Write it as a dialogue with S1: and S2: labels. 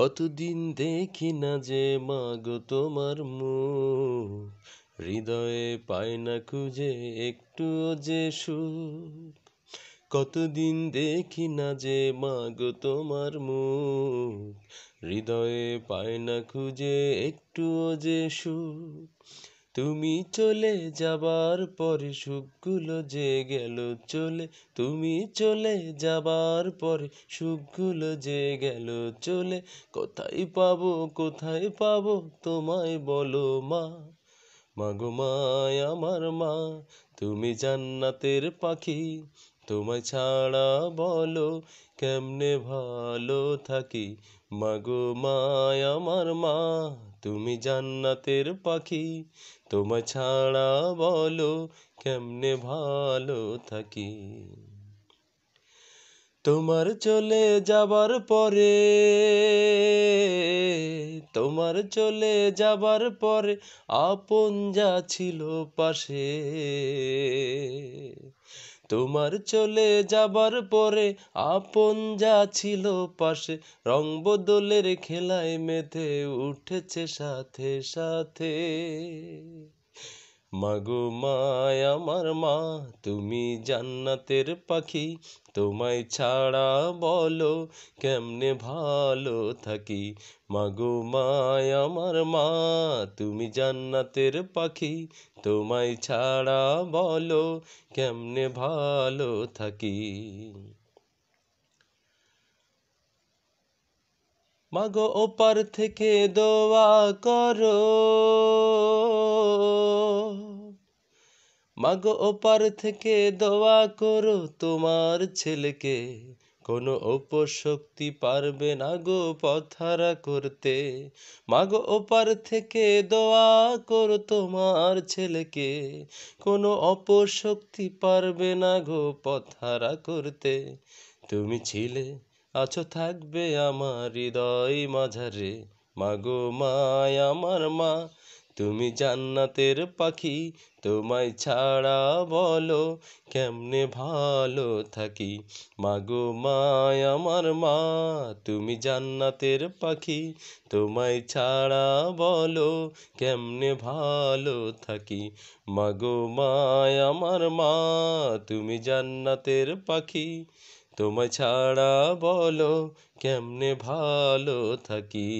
S1: কতদিন দেখি না যে মাগো তোমার মুখ হৃদয়ে পায় না খুঁজে একটুও যে সুখ কতদিন দেখি না যে মাগো তোমার মুখ হৃদয়ে পায় না খুঁজে একটুও যে সুখ তুমি চলে যাবার পরে সুখগুলো যে গেল চলে তুমি চলে যাবার পরে সুখগুলো যে গেল চলে কোথায় পাবো কোথায় পাবো তোমায় বলো মা মাগো মা আমার মা তুমি জান্নাতের পাখি তোমায় ছাড়া বলো কেমনে ভালো থাকি মাগো মায় আমার মা তুমি জান্নাতের পাখি তোমায় ছাড়া বলো কেমনে ভালো থাকি তোমার চলে যাবার পরে তোমার চলে যাবার পরে আপন যা ছিল পাশে তোমার চলে যাবার পরে আপন যা ছিল পাশে রং বদলের খেলায় মেতে উঠেছে সাথে সাথে মাগো মা আমার মা তুমি জান্নাতের পাখি তোমায় ছাড়া বলো কেমনে ভালো থাকি মাগো মায় আমার মা তুমি জান্নাতের পাখি তোমায় ছাড়া বলো কেমনে ভালো থাকি মাগো ওপার থেকে দোয়া করো মাগো ওপার থেকে দোয়া করো তোমার ছেলেকে কোনো অপশক্তি পারবে না গো পথারা করতে মাগো ওপার থেকে দোয়া করো তোমার ছেলেকে কোনো অপশক্তি পারবে না গো পথারা করতে তুমি ছিলে আছো থাকবে আমার হৃদয় মাঝারে মাগো মায় আমার মা তুমি জান্নাতের পাখি তোমায় ছাড়া বলো কেমনে ভালো থাকি মাগো মায় আমার মা তুমি জান্নাতের পাখি তোমায় ছাড়া বলো কেমনে ভালো থাকি মাগো মায় আমার মা তুমি জান্নাতের পাখি তোমায় ছাড়া বলো কেমনে ভালো থাকি